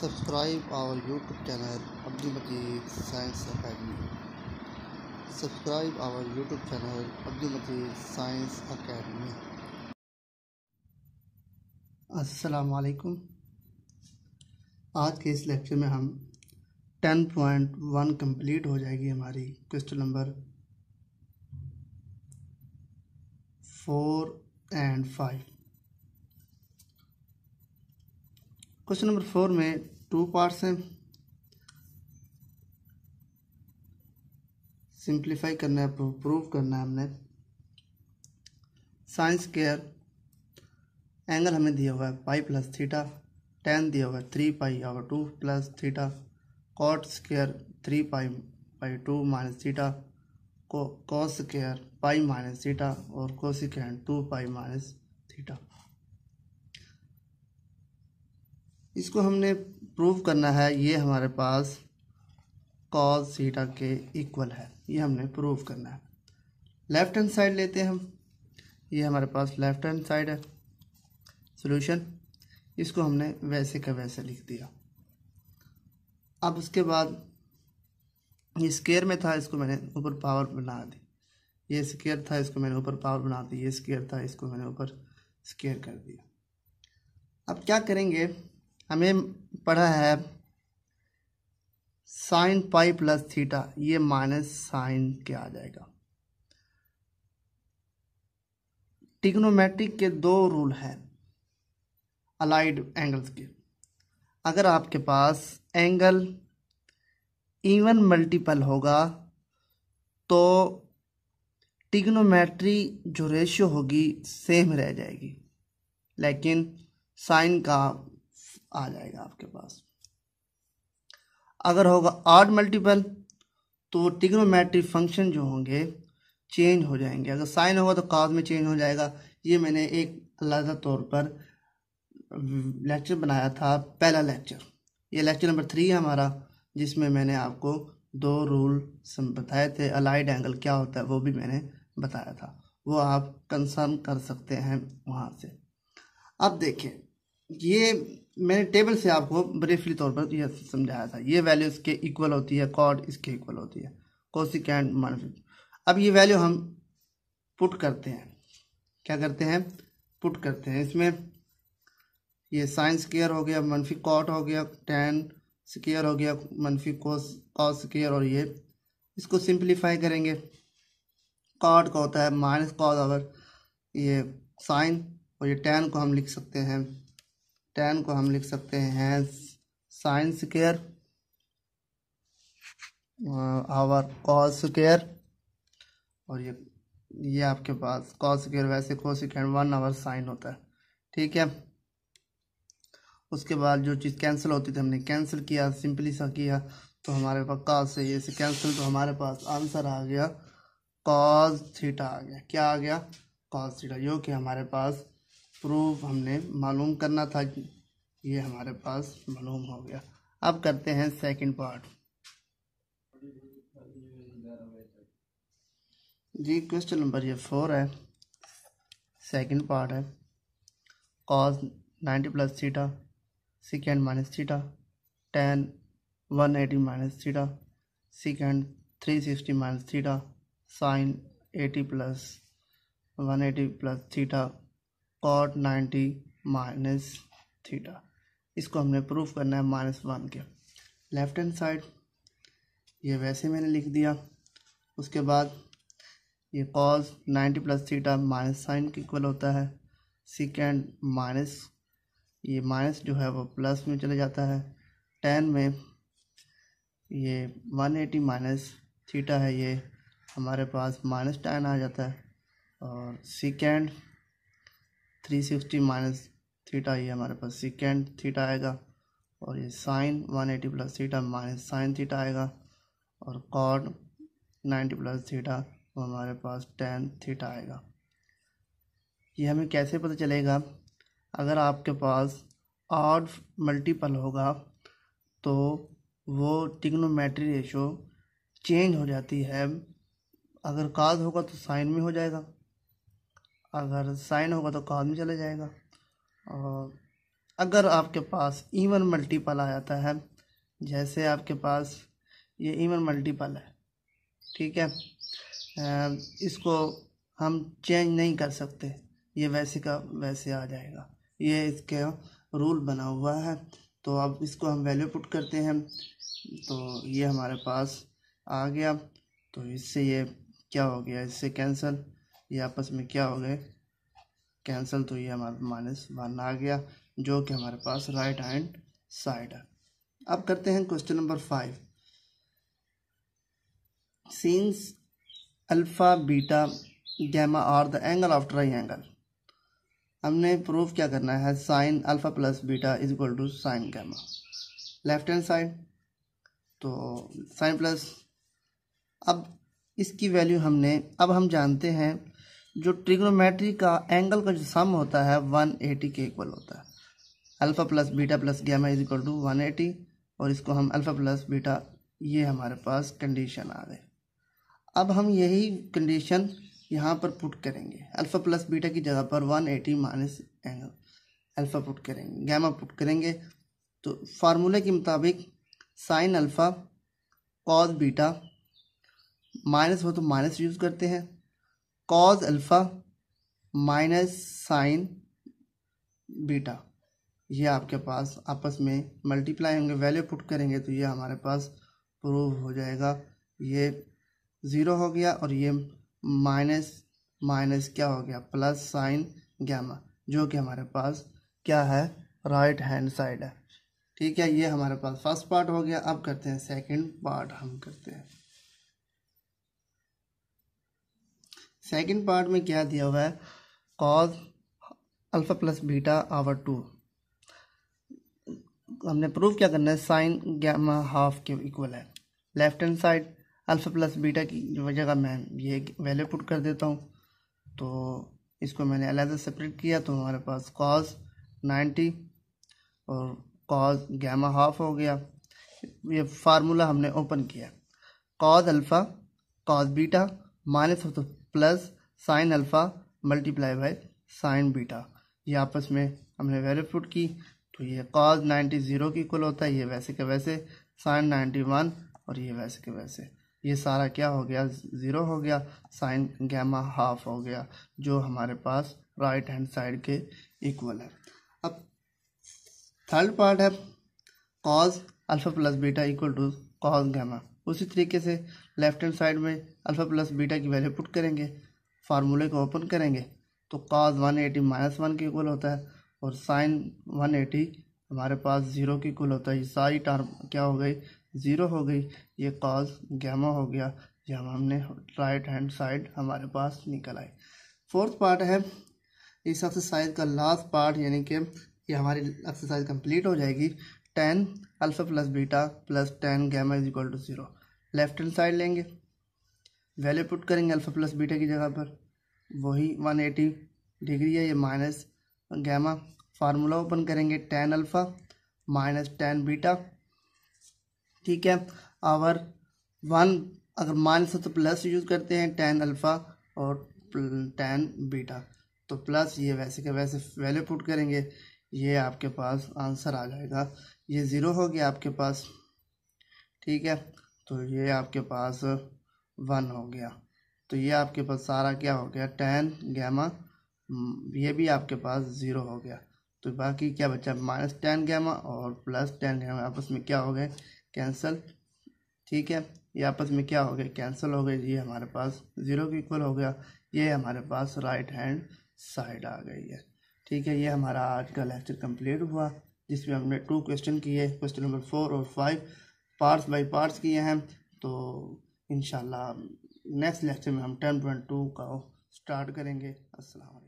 subscribe our YouTube channel Abdul Majeed science academy subscribe our YouTube channel Abdul Majeed science academy अस्सलाम वालेकुम आज के इस लेक्चर में हम टेन पॉइंट वन कम्प्लीट हो जाएगी हमारी question number four and five question number four में टू पार्ट्स हैं सिंप्लीफाई करना है प्रूव करना है हमने साइंस केयर एंगल हमें दिया हुआ है पाई प्लस थीटा टेन दिया हुआ है थ्री पाई और two plus theta cot square three pi pi two minus theta को cos square pi minus theta और cosecant two pi minus theta इसको हमने प्रूव करना है ये हमारे पास कॉज सीटा के इक्वल है ये हमने प्रूव करना है लेफ़्ट हैंड साइड लेते हैं हम ये हमारे पास लेफ़्ट हैंड साइड है सॉल्यूशन इसको हमने वैसे का वैसे लिख दिया अब उसके बाद ये स्केयर में था इसको मैंने ऊपर पावर बना दी ये स्केयर था इसको मैंने ऊपर पावर बना दी ये स्केयर था इसको मैंने ऊपर स्केयर कर दिया अब क्या करेंगे हमें पढ़ा है साइन पाई प्लस थीटा ये माइनस साइन के आ जाएगा टिक्नोमेट्रिक के दो रूल हैं अलाइड एंगल्स के अगर आपके पास एंगल इवन मल्टीपल होगा तो टिग्नोमेट्री जो रेशियो होगी सेम रह जाएगी लेकिन साइन का आ जाएगा आपके पास अगर होगा आड मल्टीपल तो टिग्नोमेट्री फंक्शन जो होंगे चेंज हो जाएंगे अगर साइन होगा तो काज में चेंज हो जाएगा ये मैंने एक अलग तौर पर लेक्चर बनाया था पहला लेक्चर ये लेक्चर नंबर थ्री है हमारा जिसमें मैंने आपको दो रूल बताए थे अलाइड एंगल क्या होता है वो भी मैंने बताया था वो आप कंसर्न कर सकते हैं वहाँ से अब देखिए ये मैंने टेबल से आपको ब्रीफली तौर पर यह समझाया था ये वैल्यू इसके इक्वल होती है कॉड इसके इक्वल होती है एंड माइनस अब ये वैल्यू हम पुट करते हैं क्या करते हैं पुट करते हैं इसमें ये साइन स्केयर हो गया मनफी कॉट हो गया टेन स्केयर हो गया मनफी कोस कॉस स्केयर और ये इसको सिंपलीफाई करेंगे कॉट का होता है माइनस कॉस ऑवर ये साइन और ये टेन को हम लिख सकते हैं टेन को हम लिख सकते हैं sine square over cos square और ये ये आपके पास कॉस स्केयर वैसे cosecant one over sine होता है ठीक है उसके बाद जो चीज़ कैंसिल होती थी हमने कैंसिल किया सिंपली सा किया तो हमारे पास कॉस से ये कैंसिल तो हमारे पास आंसर आ गया कॉस थीटा आ गया क्या आ गया कॉस थीटा जो कि हमारे पास प्रूफ हमने मालूम करना था ये हमारे पास मालूम हो गया अब करते हैं सेकंड पार्ट जी क्वेश्चन नंबर ये फोर है सेकंड पार्ट है cos ninety plus theta secant minus theta tan one eighty minus theta secant three sixty minus theta sine eighty plus one eighty plus theta cot ninety minus theta इसको हमने proof करना है minus one के left hand side ये वैसे मैंने लिख दिया उसके बाद ये cos ninety plus theta minus sine के इक्वल होता है सिकेंड माइनस ये माइनस जो है वो प्लस में चले जाता है टेन में ये वन एटी माइनस थीटा है ये हमारे पास माइनस टेन आ जाता है और secant three sixty minus theta ये हमारे पास सिकेंड थीटा आएगा और ये sine one eighty plus theta minus sine theta आएगा और कॉड नाइन्टी प्लस थीटा वो हमारे पास टेन थीटा आएगा ये हमें कैसे पता चलेगा अगर आपके पास ऑड मल्टीपल होगा तो वो टिग्नोमेट्री रेशो चेंज हो जाती है अगर काज होगा तो साइन में हो जाएगा अगर साइन होगा तो कॉल में चला जाएगा और अगर आपके पास इवन मल्टीपल आ जाता है जैसे आपके पास ये इवन मल्टीपल है ठीक है इसको हम चेंज नहीं कर सकते ये वैसे का वैसे आ जाएगा ये इसके रूल बना हुआ है तो अब इसको हम वैल्यू पुट करते हैं तो ये हमारे पास आ गया तो इससे ये क्या हो गया इससे कैंसिल ये आपस में क्या हो गए कैंसिल तो ये हमारा माइनस वन आ गया जो कि हमारे पास राइट हैंड साइड है अब करते हैं question number five since alpha beta gamma are the angle of triangle हमने प्रूफ क्या करना है sine alpha plus beta is equal to sine gamma left hand side तो साइन प्लस अब इसकी वैल्यू हमने अब हम जानते हैं जो ट्रिग्नोमेट्री का एंगल का जो सम होता है 180 के इक्वल होता है alpha plus beta plus gamma is equal to one और इसको हम अल्फ़ा प्लस बीटा ये हमारे पास कंडीशन आ गए अब हम यही कंडीशन यहाँ पर पुट करेंगे अल्फ़ा प्लस बीटा की जगह पर one eighty minus angle alpha put करेंगे गैमा पुट करेंगे तो फार्मूले के मुताबिक sine alpha cos beta minus हो तो माइनस यूज़ करते हैं cos alpha minus sine beta ये आपके पास आपस में मल्टीप्लाई होंगे वैल्यू पुट करेंगे तो ये हमारे पास प्रूव हो जाएगा ये ज़ीरो हो गया और ये माइनस माइनस क्या हो गया प्लस साइन गैमा जो कि हमारे पास क्या है राइट हैंड साइड है ठीक है ये हमारे पास फर्स्ट पार्ट हो गया अब करते हैं सेकंड पार्ट हम करते हैं सेकेंड पार्ट में क्या दिया हुआ है cos alpha plus beta over two हमने प्रूव क्या करना है साइन गैमा हाफ के इक्वल है left hand side alpha plus beta की वजह का मैं ये वैल्यू पुट कर देता हूँ तो इसको मैंने अलहदा सेपरेट किया तो हमारे पास कॉज नाइन्टी और कॉज गैमा हाफ हो गया ये फार्मूला हमने ओपन किया cos alpha cos beta minus हो तो plus sine alpha multiply by sine beta ये आपस में हमने वेरीफुट की तो ये कॉज नाइन्टी ज़ीरो की इक्वल होता है ये वैसे के वैसे साइन नाइन्टी वन और ये वैसे के वैसे ये सारा क्या हो गया ज़ीरो हो गया साइन गैमा हाफ हो गया जो हमारे पास राइट हैंड साइड के इक्वल है अब थर्ड पार्ट है cos alpha plus beta equal to cos gamma उसी तरीके से लेफ्ट हैंड साइड में अल्फ़ा प्लस बीटा की वैल्यू पुट करेंगे फार्मूले को ओपन करेंगे तो cos one eighty minus one के इक्वल होता है और साइन वन एटी हमारे पास ज़ीरो की इक्वल होता है ये सारी टर्म क्या हो गई ज़ीरो हो गई ये काज गैमा हो गया जब हमने राइट हैंड साइड हमारे पास निकल आई फोर्थ पार्ट है इस एक्सरसाइज का लास्ट पार्ट यानी कि ये हमारी एक्सरसाइज कंप्लीट हो जाएगी tan alpha plus beta plus tan gamma is equal to zero left hand side लेंगे वैल्यू पुट करेंगे अल्फ़ा प्लस बीटा की जगह पर वही वन एटी डिग्री है ये माइनस गैमा फार्मूला ओपन करेंगे tan alpha minus tan beta ठीक है आवर वन अगर माइनस है तो प्लस यूज़ करते हैं टेन अल्फ़ा और टेन बीटा तो प्लस ये वैसे के वैसे वैल्यू पुट करेंगे ये आपके पास आंसर आ जाएगा ये ज़ीरो हो गया आपके पास ठीक है तो ये आपके पास वन हो गया तो ये आपके पास सारा क्या हो गया टेन गैमा हम्म, ये भी आपके पास ज़ीरो हो गया तो बाकी क्या बचा माइनस टेन गैमा और प्लस टेन गैमा आपस में क्या हो गए कैंसिल ठीक है ये आपस में क्या हो गया कैंसिल हो गए ये हमारे पास ज़ीरो के इक्वल हो गया ये हमारे पास राइट हैंड साइड आ गई है ठीक है ये हमारा आज का लेक्चर कंप्लीट हुआ जिसमें हमने टू क्वेश्चन किए क्वेश्चन नंबर फोर और फाइव पार्ट्स बाय पार्ट्स किए हैं तो इन नेक्स्ट लेक्चर में हम टेन पॉइंट टू का स्टार्ट करेंगे अस्सलाम